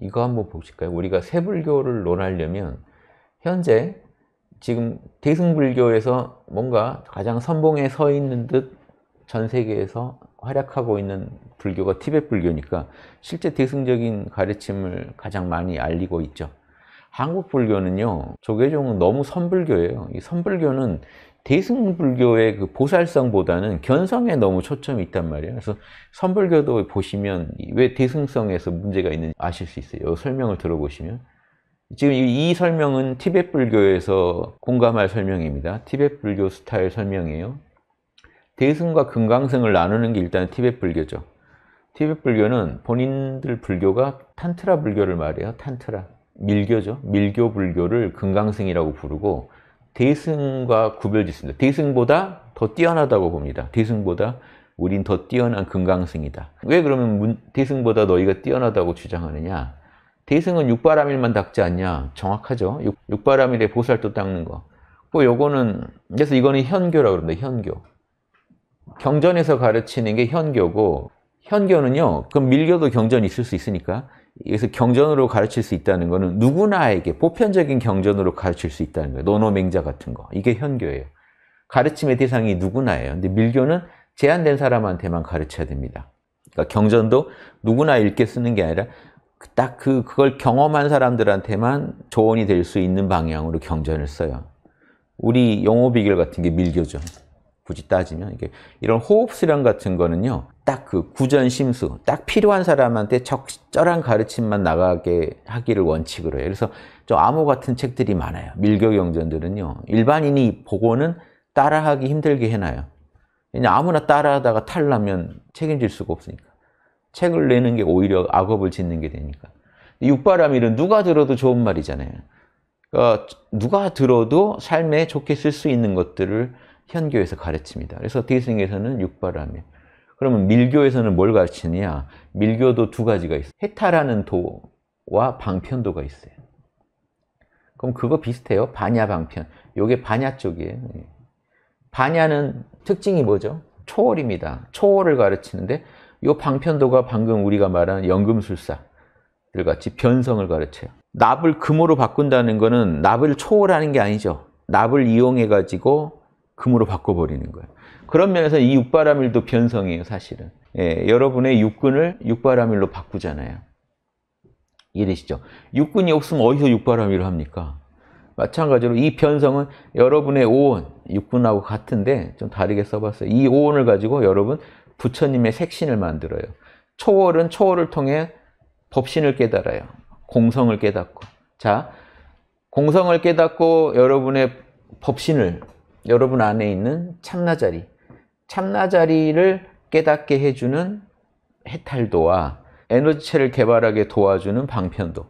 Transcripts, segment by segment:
이거 한번 보실까요? 우리가 세불교를 논하려면 현재 지금 대승불교에서 뭔가 가장 선봉에 서 있는 듯 전 세계에서 활약하고 있는 불교가 티벳 불교니까 실제 대승적인 가르침을 가장 많이 알리고 있죠. 한국 불교는요, 조계종은 너무 선불교예요. 이 선불교는 대승불교의 그 보살성보다는 견성에 너무 초점이 있단 말이에요. 그래서 선불교도 보시면 왜 대승성에서 문제가 있는지 아실 수 있어요. 설명을 들어보시면. 지금 이 설명은 티벳 불교에서 공감할 설명입니다. 티벳 불교 스타일 설명이에요. 대승과 금강승을 나누는 게 일단 티벳 불교죠. 티벳 불교는 본인들 불교가 탄트라 불교를 말해요. 탄트라. 밀교죠. 밀교 불교를 금강승이라고 부르고 대승과 구별짓습니다. 대승보다 더 뛰어나다고 봅니다. 대승보다 우린 더 뛰어난 금강승이다. 왜 그러면 대승보다 너희가 뛰어나다고 주장하느냐? 대승은 육바라밀만 닦지 않냐? 정확하죠. 육, 바라밀에 보살도 닦는 거. 뭐 요거는 그래서 이거는 현교라고 그러는데 현교. 경전에서 가르치는 게 현교고 현교는요. 그럼 밀교도 경전이 있을 수 있으니까 여기서 경전으로 가르칠 수 있다는 거는 누구나에게 보편적인 경전으로 가르칠 수 있다는 거예요. 노노맹자 같은 거. 이게 현교예요. 가르침의 대상이 누구나예요. 근데 밀교는 제한된 사람한테만 가르쳐야 됩니다. 그러니까 경전도 누구나 읽게 쓰는 게 아니라 딱 그, 그걸 경험한 사람들한테만 조언이 될 수 있는 방향으로 경전을 써요. 우리 영어 비결 같은 게 밀교죠. 굳이 따지면 이게 이런 호흡 수련 같은 거는요. 딱 그 구전 심수, 딱 필요한 사람한테 적절한 가르침만 나가게 하기를 원칙으로 해요. 그래서 좀 암호 같은 책들이 많아요. 밀교 경전들은요. 일반인이 보고는 따라하기 힘들게 해놔요. 그냥 아무나 따라하다가 탈나면 책임질 수가 없으니까. 책을 내는 게 오히려 악업을 짓는 게 되니까. 육바람일은 누가 들어도 좋은 말이잖아요. 그러니까 누가 들어도 삶에 좋게 쓸 수 있는 것들을 현교에서 가르칩니다. 그래서 대승에서는 육바라밀. 그러면 밀교에서는 뭘 가르치느냐? 밀교도 두 가지가 있어요. 해타라는 도와 방편도가 있어요. 그럼 그거 비슷해요. 반야 방편. 요게 반야 쪽이에요. 예. 반야는 특징이 뭐죠? 초월입니다. 초월을 가르치는데 요 방편도가 방금 우리가 말한 연금술사들 같이 변성을 가르쳐요. 납을 금으로 바꾼다는 거는 납을 초월하는 게 아니죠. 납을 이용해 가지고 금으로 바꿔버리는 거예요. 그런 면에서 이 육바라밀도 변성이에요, 사실은. 예, 여러분의 육군을 육바라밀로 바꾸잖아요. 이해되시죠? 육군이 없으면 어디서 육바라밀을 합니까? 마찬가지로 이 변성은 여러분의 오온, 육군하고 같은데 좀 다르게 써봤어요. 이 오온을 가지고 여러분 부처님의 색신을 만들어요. 초월은 초월을 통해 법신을 깨달아요. 공성을 깨닫고. 자, 공성을 깨닫고 여러분의 법신을 여러분 안에 있는 참나자리, 참나자리를 깨닫게 해주는 해탈도와 에너지체를 개발하게 도와주는 방편도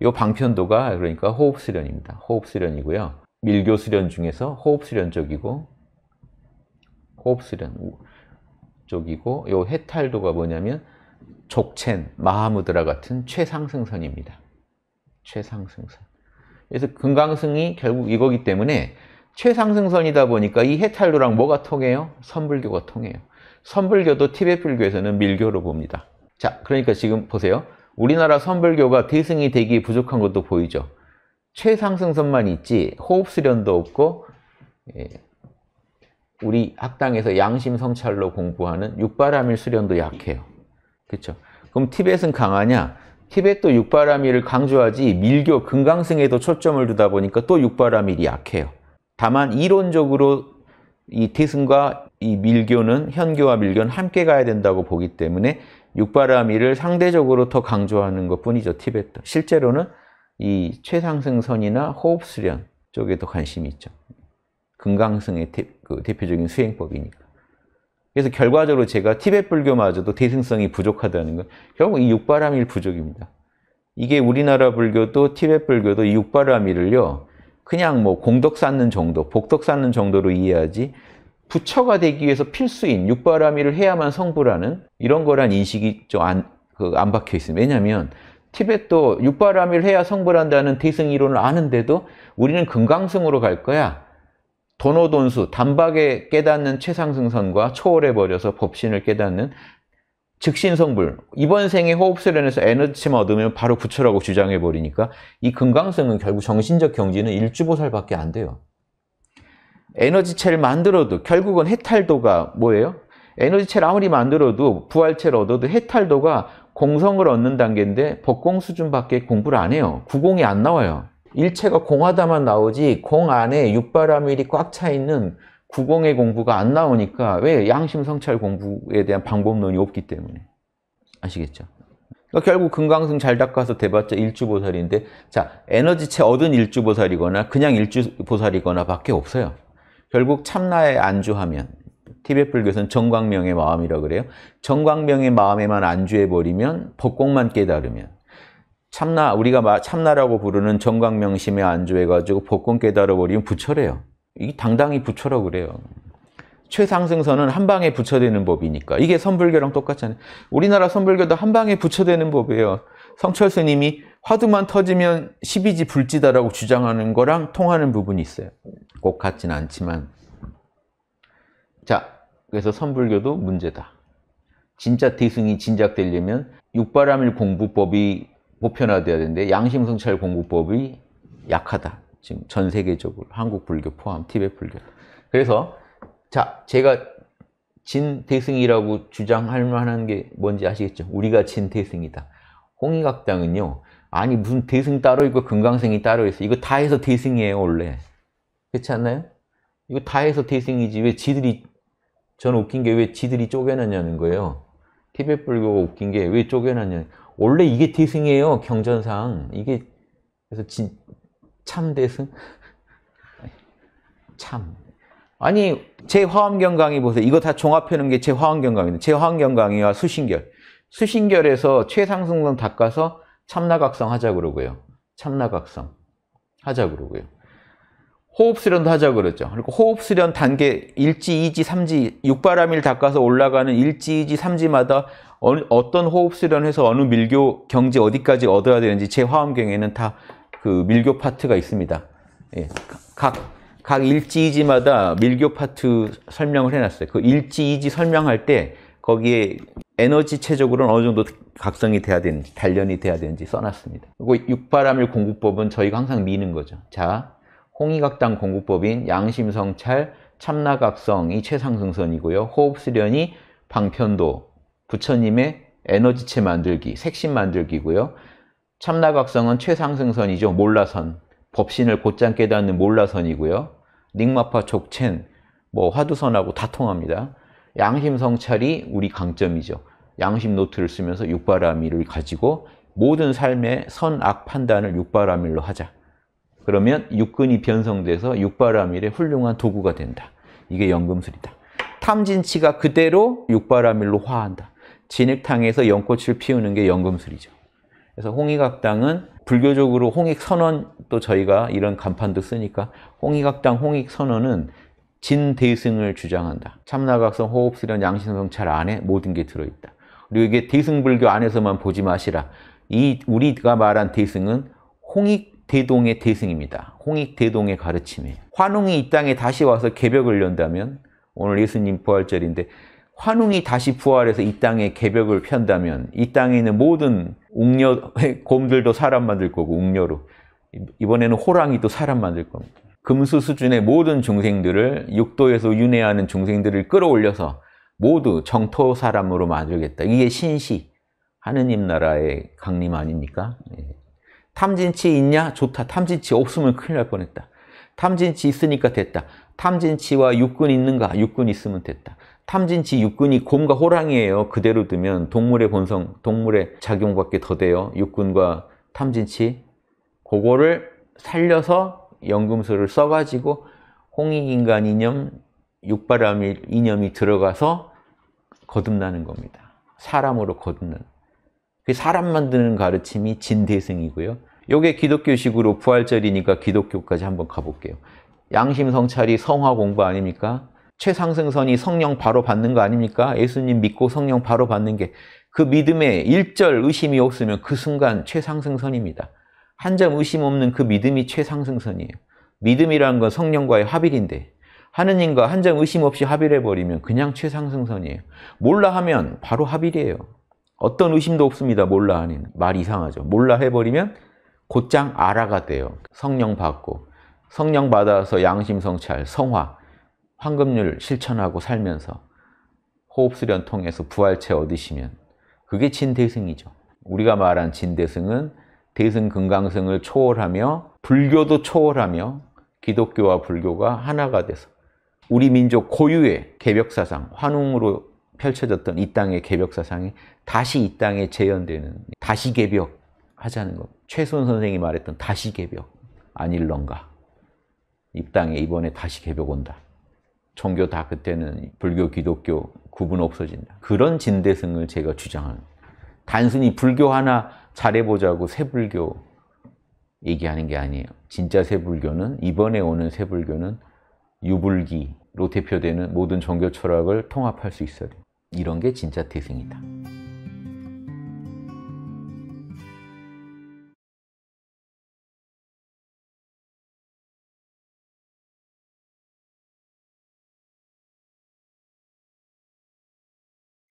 이 방편도가 그러니까 호흡수련입니다. 호흡수련이고요. 밀교수련 중에서 호흡수련 적이고 호흡수련 쪽이고 이 해탈도가 뭐냐면 족첸, 마하무드라 같은 최상승선입니다. 최상승선. 그래서 금강승이 결국 이거기 때문에 최상승선이다 보니까 이 해탈로랑 뭐가 통해요? 선불교가 통해요. 선불교도 티베트 불교에서는 밀교로 봅니다. 자, 그러니까 지금 보세요. 우리나라 선불교가 대승이 되기 부족한 것도 보이죠. 최상승선만 있지 호흡수련도 없고 예, 우리 학당에서 양심성찰로 공부하는 육바라밀 수련도 약해요. 그렇죠? 그럼 티벳은 강하냐? 티벳도 육바라밀을 강조하지 밀교 금강승에도 초점을 두다 보니까 또 육바라밀이 약해요. 다만 이론적으로 이 태승과 이 밀교는 현교와 밀교는 함께 가야 된다고 보기 때문에 육바라밀을 상대적으로 더 강조하는 것뿐이죠. 티벳도 실제로는 이 최상승선이나 호흡수련 쪽에도 관심이 있죠. 금강승의 대, 그 표적인 수행법이니까. 그래서 결과적으로 제가 티벳 불교마저도 대승성이 부족하다는 건 결국 이 육바라밀 부족입니다. 이게 우리나라 불교도 티벳 불교도 이 육바라밀을요. 그냥 뭐 공덕 쌓는 정도, 복덕 쌓는 정도로 이해하지 부처가 되기 위해서 필수인 육바라밀을 해야만 성불하는 이런 거란 인식이 좀안 그안 박혀 있습니다. 왜냐하면 티벳도 육바라밀 해야 성불한다는 대승 이론을 아는데도 우리는 금강승으로 갈 거야. 도노돈수, 단박에 깨닫는 최상승선과 초월해버려서 법신을 깨닫는 즉신성불, 이번 생에 호흡수련에서 에너지만 얻으면 바로 부처라고 주장해버리니까 이 금강성은 결국 정신적 경지는 일주보살밖에 안 돼요. 에너지체를 만들어도 결국은 해탈도가 뭐예요? 에너지체를 아무리 만들어도 부활체를 얻어도 해탈도가 공성을 얻는 단계인데 법공 수준밖에 공부를 안 해요. 구공이 안 나와요. 일체가 공하다만 나오지 공 안에 육바라밀이 꽉 차 있는 9공의 공부가 안 나오니까 왜 양심 성찰 공부에 대한 방법론이 없기 때문에 아시겠죠? 그러니까 결국 금강승 잘 닦아서 대봤자 일주보살인데 자 에너지체 얻은 일주보살이거나 그냥 일주보살이거나 밖에 없어요. 결국 참나에 안주하면 티베 불교에 정광명의 마음이라 그래요. 정광명의 마음에만 안주해버리면 법공만 깨달으면 참나 우리가 참나라고 부르는 정광명심에 안주해가지고 법공 깨달아버리면 부처래요. 이게 당당히 부처라고 그래요. 최상승선은 한 방에 부처되는 법이니까. 이게 선불교랑 똑같잖아요. 우리나라 선불교도 한 방에 부처되는 법이에요. 성철 스님이 화두만 터지면 12지 불지다라고 주장하는 거랑 통하는 부분이 있어요. 꼭 같진 않지만. 자, 그래서 선불교도 문제다. 진짜 대승이 진작되려면 육바람일 공부법이 보편화되어야 되는데 양심성찰 공부법이 약하다. 지금 전 세계적으로 한국 불교 포함 티벳 불교 그래서 자 제가 진대승이라고 주장할 만한 게 뭔지 아시겠죠? 우리가 진대승이다. 홍익학당은요. 아니 무슨 대승 따로 있고 금강생이 따로 있어. 이거 다 해서 대승이에요 원래. 그렇지 않나요? 이거 다 해서 대승이지 왜 지들이 전 웃긴 게 왜 지들이 쪼개놨냐는 거예요. 티벳 불교가 웃긴 게 왜 쪼개놨냐. 원래 이게 대승이에요 경전상. 이게 그래서 진, 참대승? 참. 아니, 제 화엄경 강의 보세요. 이거 다 종합해놓은 게 제 화엄경 강의인데, 제 화엄경 강의와 수신결. 수신결에서 최상승선 닦아서 참나각성 하자 그러고요. 참나각성 하자 그러고요. 호흡수련도 하자 그러죠. 그리고 호흡수련 단계 1지, 2지, 3지, 육바람일 닦아서 올라가는 1지, 2지, 3지마다 어떤 호흡수련해서 어느 밀교 경지 어디까지 얻어야 되는지 제 화엄경에는 다그 밀교 파트가 있습니다. 예, 각, 각 일지이지마다 밀교 파트 설명을 해놨어요. 그 일지이지 설명할 때 거기에 에너지체적으로는 어느 정도 각성이 돼야 되는지, 단련이 돼야 되는지 써놨습니다. 그리고 육바람일 공구법은 저희가 항상 미는 거죠. 자, 홍의각당 공구법인 양심성찰, 참나각성이 최상승선이고요. 호흡수련이 방편도, 부처님의 에너지체 만들기, 색신 만들기고요. 참나각성은 최상승선이죠. 몰라선. 법신을 곧장 깨닫는 몰라선이고요. 닉마파 족첸, 뭐 화두선하고 다 통합니다. 양심 성찰이 우리 강점이죠. 양심 노트를 쓰면서 육바라밀을 가지고 모든 삶의 선악 판단을 육바라밀로 하자. 그러면 육근이 변성돼서 육바라밀의 훌륭한 도구가 된다. 이게 연금술이다. 탐진치가 그대로 육바라밀로 화한다. 진흙탕에서 연꽃을 피우는 게 연금술이죠. 그래서 홍익학당은 불교적으로 홍익선언 또 저희가 이런 간판도 쓰니까 홍익학당 홍익선언은 진대승을 주장한다. 참나각성, 호흡수련, 양신성찰 안에 모든 게 들어있다. 그리고 이게 대승불교 안에서만 보지 마시라. 이 우리가 말한 대승은 홍익대동의 대승입니다. 홍익대동의 가르침이에요. 환웅이 이 땅에 다시 와서 개벽을 연다면 오늘 예수님 부활절인데 환웅이 다시 부활해서 이 땅에 개벽을 편다면 이 땅에 있는 모든 웅녀, 곰들도 사람 만들 거고, 웅녀로. 이번에는 호랑이도 사람 만들 겁니다. 금수 수준의 모든 중생들을 육도에서 윤회하는 중생들을 끌어올려서 모두 정토 사람으로 만들겠다. 이게 신시, 하느님 나라의 강림 아닙니까? 예. 탐진치 있냐? 좋다. 탐진치 없으면 큰일 날 뻔했다. 탐진치 있으니까 됐다. 탐진치와 육군 있는가? 육군 있으면 됐다. 탐진치 육군이 곰과 호랑이에요. 그대로 두면 동물의 본성, 동물의 작용밖에 더 돼요. 육군과 탐진치. 그거를 살려서 연금술을 써가지고 홍익인간 이념, 육바람 이념이 들어가서 거듭나는 겁니다. 사람으로 거듭는그 사람 만드는 가르침이 진대승이고요. 요게 기독교식으로 부활절이니까 기독교까지 한번 가볼게요. 양심성찰이 성화 공부 아닙니까? 최상승선이 성령 바로 받는 거 아닙니까? 예수님 믿고 성령 바로 받는 게 그 믿음에 일절 의심이 없으면 그 순간 최상승선입니다. 한 점 의심 없는 그 믿음이 최상승선이에요. 믿음이라는 건 성령과의 합일인데 하느님과 한 점 의심 없이 합일해버리면 그냥 최상승선이에요. 몰라 하면 바로 합일이에요. 어떤 의심도 없습니다. 몰라 하는. 말 이상하죠. 몰라 해버리면 곧장 알아가 돼요. 성령 받고 성령 받아서 양심 성찰, 성화 황금률 실천하고 살면서 호흡수련 통해서 부활체 얻으시면 그게 진대승이죠. 우리가 말한 진대승은 대승 금강승을 초월하며 불교도 초월하며 기독교와 불교가 하나가 돼서 우리 민족 고유의 개벽사상, 환웅으로 펼쳐졌던 이 땅의 개벽사상이 다시 이 땅에 재현되는 다시 개벽 하자는 것. 최순 선생이 말했던 다시 개벽 아닐런가. 이 땅에 이번에 다시 개벽 온다. 종교 다 그때는 불교, 기독교 구분 없어진다. 그런 진대성을 제가 주장하는 단순히 불교 하나 잘해보자고 새불교 얘기하는 게 아니에요. 진짜 새불교는 이번에 오는 새불교는 유불기로 대표되는 모든 종교 철학을 통합할 수 있어야 돼요. 이런 게 진짜 태생이다.